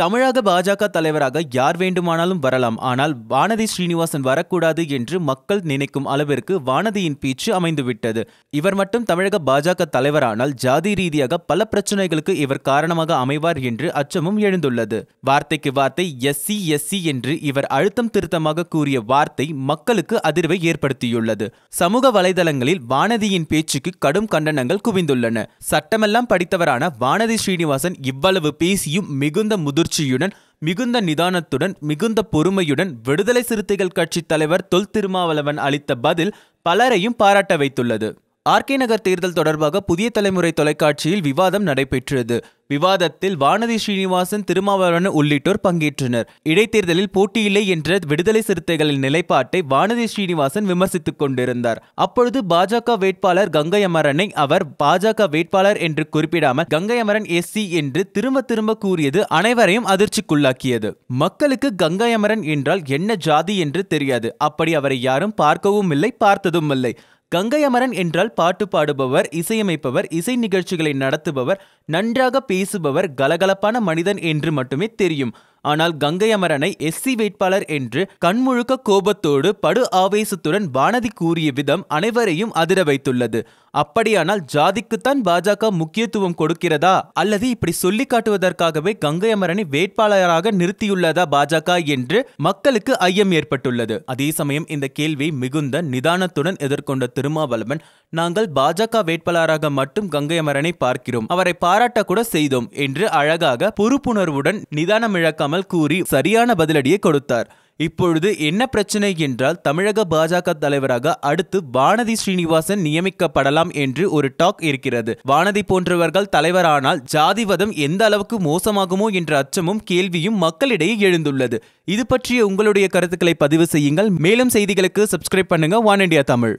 தமிழக பாஜக தலைவராக யார் வேண்டுமானாலும் வரலாம் ஆனால் வானதி ஸ்ரீனிவாசன் வரக்கூடாது என்று மக்கள் நினைக்கும் அளவிற்கு வானதியின் பேச்சு அமைந்துவிட்டது இவர் மட்டும் தமிழக பாஜக தலைவரானால் ஜாதி ரீதியாக பல பிரச்சனைகளுக்கு இவர் காரணமாக அமைவார் என்று அச்சமும் எழுந்துள்ளது வார்த்தைக்கு வார்த்தை எஸ்சி எஸ்சி என்று இவர் அழுத்தம் திருத்தமாக கூறிய வார்த்தை மக்களுக்கு அதிர்வை ஏற்படுத்தியுள்ளது சமூக வலைதளங்களில் வானதியின் பேச்சுக்கு கடும் கண்டனங்கள் குவிந்துள்ளன சட்டமெல்லாம் படித்தவரான வானதி ஸ்ரீனிவாசன் இவ்வளவு பேசியும் மிகுந்த முது முதிர்ச்சியுடன் மிகுந்த நிதானத்துடன் மிகுந்த பொறுமையுடன் விடுதலை சிறுத்தைகள் கட்சி தலைவர் தொல் திருமாவளவன் அளித்த பதில் பலரையும் பாராட்ட வைத்துள்ளது ஆர்கே நகர் தேர்தல் தொடர்பாக புதிய தலைமுறை தொலைக்காட்சியில் விவாதம் நடைபெற்றது விவாதத்தில் வானதி ஸ்ரீனிவாசன் திருமாவளவன் உள்ளிட்டோர் பங்கேற்றனர் இடைத்தேர்தலில் போட்டியில்லை என்ற விடுதலை சிறுத்தைகளின் நிலைப்பாட்டை வானதி ஸ்ரீனிவாசன் விமர்சித்துக் கொண்டிருந்தார் அப்பொழுது பாஜக வேட்பாளர் கங்கை அமரனை அவர் பாஜக வேட்பாளர் என்று குறிப்பிடாமல் கங்கை அமரன் எஸ்சி என்று திரும்ப திரும்ப கூறியது அனைவரையும் அதிர்ச்சிக்குள்ளாக்கியது மக்களுக்கு கங்கை அமரன் என்றால் என்ன ஜாதி என்று தெரியாது அப்படி அவரை யாரும் பார்க்கவும் இல்லை பார்த்ததும் இல்லை கங்கை அமரன் என்றால் பாட்டு பாடுபவர் இசையமைப்பவர் இசை நிகழ்ச்சிகளை நடத்துபவர் நன்றாக பேசுபவர் கலகலப்பான மனிதன் என்று மட்டுமே தெரியும் ஆனால் கங்கை அமரனை எஸ்சி வேட்பாளர் என்று கண்முழுக்க கோபத்தோடு படு ஆவேசத்துடன் வானதி கூறிய விதம் அனைவரையும் அதிர வைத்துள்ளது அப்படியானால் ஜாதிக்குத்தான் பாஜக முக்கியத்துவம் கொடுக்கிறதா அல்லது இப்படி சொல்லி காட்டுவதற்காகவே கங்கை அமரனை வேட்பாளராக நிறுத்தியுள்ளதா பாஜக என்று மக்களுக்கு ஐயம் ஏற்பட்டுள்ளது அதே சமயம் இந்த கேள்வி மிகுந்த நிதானத்துடன் எதிர்கொண்ட திருமாவளவன் நாங்கள் பாஜக வேட்பாளராக மட்டும் கங்கை அமரனை பார்க்கிறோம் அவரை பாராட்ட கூட செய்தோம் என்று அழகாக பொறுப்புணர்வுடன் நிதானம் இழக்காமல் இல்லாமல் கூறி சரியான பதிலடியை கொடுத்தார் இப்பொழுது என்ன பிரச்சனை என்றால் தமிழக பாஜக தலைவராக அடுத்து வானதி ஸ்ரீனிவாசன் நியமிக்கப்படலாம் என்று ஒரு டாக் இருக்கிறது வானதி போன்றவர்கள் தலைவரானால் ஜாதிவதம் எந்த அளவுக்கு மோசமாகுமோ என்ற அச்சமும் கேள்வியும் மக்களிடையே எழுந்துள்ளது இது பற்றிய உங்களுடைய கருத்துக்களை பதிவு செய்யுங்கள் மேலும் செய்திகளுக்கு சப்ஸ்கிரைப் பண்ணுங்க வான் இண்டியா தமிழ்